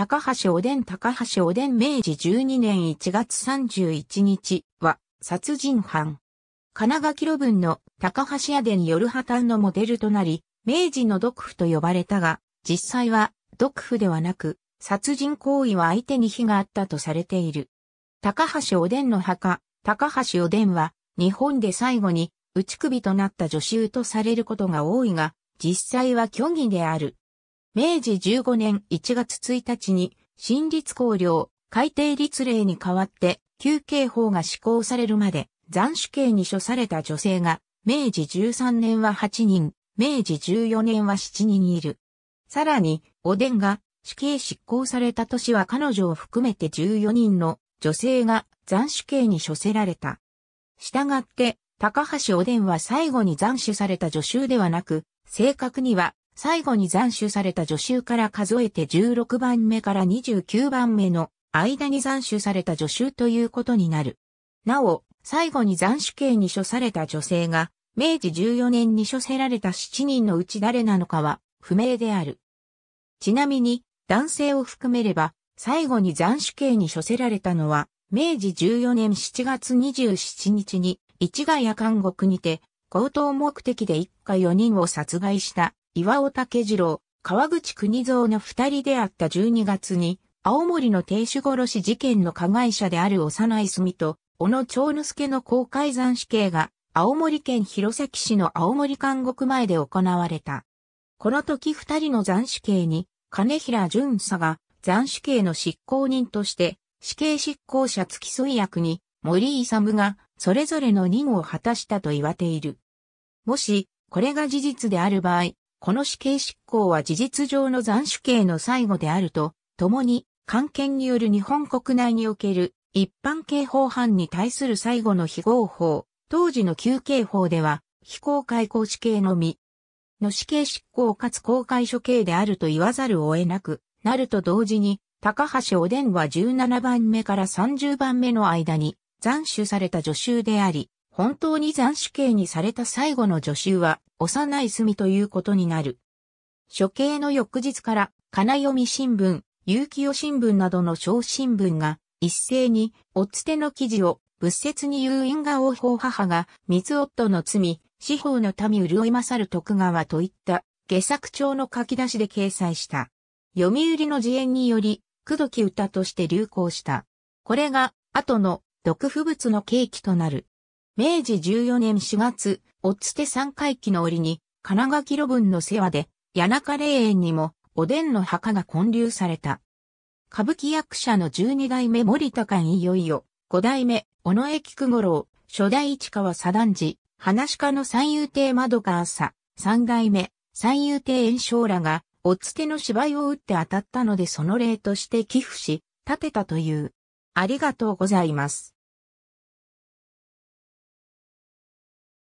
高橋おでん高橋おでん明治12年1月31日は殺人犯。金垣路文の高橋屋でによる破綻のモデルとなり、明治の毒婦と呼ばれたが、実際は毒婦ではなく、殺人行為は相手に非があったとされている。高橋おでんの墓、高橋おでんは、日本で最後に、打ち首となった女衆とされることが多いが、実際は虚偽である。明治15年1月1日に、新立公領、改定立令に代わって、休刑法が施行されるまで、斬首刑に処された女性が、明治13年は8人、明治14年は7人いる。さらに、おでんが死刑執行された年は彼女を含めて14人の女性が斬首刑に処せられた。従って、高橋おでんは最後に斬首された女囚ではなく、正確には最後に斬首された助手から数えて16番目から29番目の間に斬首された助手ということになる。なお、最後に斬首刑に処された女性が、明治14年に処せられた7人のうち誰なのかは不明である。ちなみに、男性を含めれば、最後に斬首刑に処せられたのは、明治14年7月27日に、市ヶ谷監獄にて、強盗目的で一家4人を殺害した岩尾竹次郎、川口国蔵の二人であった12月に、青森の亭主殺し事件の加害者である幼い住と、小野長之助の公開山死刑が、青森県弘前市の青森監獄前で行われた。この時二人の斬死刑に、金平巡査が斬死刑の執行人として、死刑執行者付き添い役に、森勇が、それぞれの任を果たしたと言われている。もし、これが事実である場合、この死刑執行は事実上の斬首刑の最後であると、共に、官権による日本国内における一般刑法犯に対する最後の非合法、当時の旧刑法では、非公開公死刑のみ、の死刑執行かつ公開処刑であると言わざるを得なくなると同時に、高橋おでんは17番目から30番目の間に斬首された助手であり、本当に斬首刑にされた最後の助手は、幼い隅ということになる。処刑の翌日から、金読み新聞、有機用新聞などの小新聞が、一斉に、おつての記事を、仏説に言う因果王法母が、水夫の罪、司法の民潤い勝る徳川といった、下作帳の書き出しで掲載した。読売の自演により、くどき歌として流行した。これが、後の、毒不物の契機となる。明治14年4月、おつて三回忌の折に、金垣路分の世話で、谷中霊園にも、おでんの墓が建立された。歌舞伎役者の十二代目森高いよいよ、五代目、尾上菊五郎、初代市川左段寺、話家の三遊亭窓川朝、三代目、三遊亭炎章らが、おつての芝居を打って当たったのでその例として寄付し、建てたという。ありがとうございます。